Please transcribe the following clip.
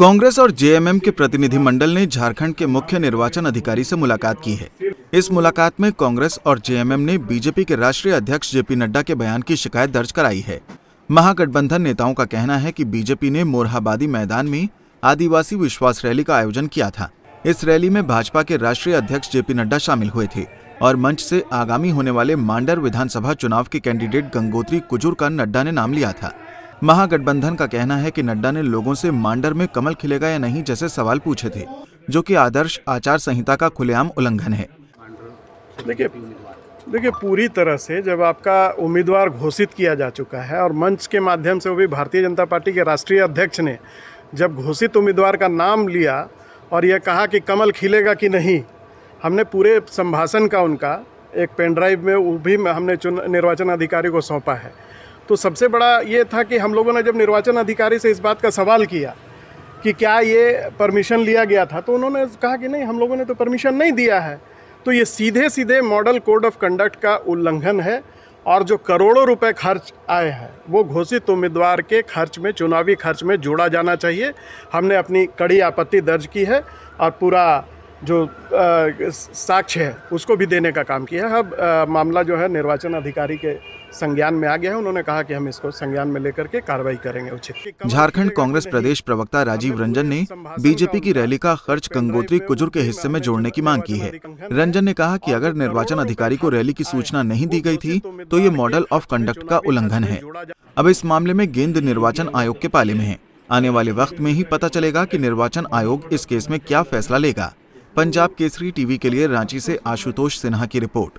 कांग्रेस और जेएमएम के प्रतिनिधि मंडल ने झारखंड के मुख्य निर्वाचन अधिकारी से मुलाकात की है इस मुलाकात में कांग्रेस और जेएमएम ने बीजेपी के राष्ट्रीय अध्यक्ष जेपी नड्डा के बयान की शिकायत दर्ज कराई है महागठबंधन नेताओं का कहना है कि बीजेपी ने मोरहाबादी मैदान में आदिवासी विश्वास रैली का आयोजन किया था इस रैली में भाजपा के राष्ट्रीय अध्यक्ष जेपी नड्डा शामिल हुए थे और मंच से आगामी होने वाले मांडर विधानसभा चुनाव के कैंडिडेट गंगोत्री कुजुर का नड्डा ने नाम लिया था महागठबंधन का कहना है कि नड्डा ने लोगों से मांडर में कमल खिलेगा या नहीं जैसे सवाल पूछे थे जो कि आदर्श आचार संहिता का खुलेआम उल्लंघन है देखिए देखिए पूरी तरह से जब आपका उम्मीदवार घोषित किया जा चुका है और मंच के माध्यम से वो भी भारतीय जनता पार्टी के राष्ट्रीय अध्यक्ष ने जब घोषित उम्मीदवार का नाम लिया और यह कहा कि कमल खिलेगा कि नहीं हमने पूरे संभाषण का उनका एक पेनड्राइव में वो भी हमने चुन निर्वाचन अधिकारी को सौंपा है तो सबसे बड़ा ये था कि हम लोगों ने जब निर्वाचन अधिकारी से इस बात का सवाल किया कि क्या ये परमिशन लिया गया था तो उन्होंने कहा कि नहीं हम लोगों ने तो परमिशन नहीं दिया है तो ये सीधे सीधे मॉडल कोड ऑफ कंडक्ट का उल्लंघन है और जो करोड़ों रुपए खर्च आए हैं वो घोषित उम्मीदवार के खर्च में चुनावी खर्च में जोड़ा जाना चाहिए हमने अपनी कड़ी आपत्ति दर्ज की है और पूरा जो साक्ष्य है उसको भी देने का काम किया है अब मामला जो है निर्वाचन अधिकारी के संज्ञान में आ गया है उन्होंने कहा कि हम इसको संज्ञान में लेकर के कार्रवाई करेंगे उचित झारखंड कांग्रेस प्रदेश प्रवक्ता राजीव रंजन ने बीजेपी की रैली का खर्च गंगोत्री कुजुर के हिस्से में जोड़ने की मांग की है रंजन ने कहा कि अगर निर्वाचन अधिकारी को रैली की सूचना नहीं दी गई थी तो, तो ये मॉडल ऑफ कंडक्ट का उल्लंघन है अब इस मामले में गेंद निर्वाचन आयोग के पाले में है आने वाले वक्त में ही पता चलेगा की निर्वाचन आयोग इस केस में क्या फैसला लेगा पंजाब केसरी टीवी के लिए रांची ऐसी आशुतोष सिन्हा की रिपोर्ट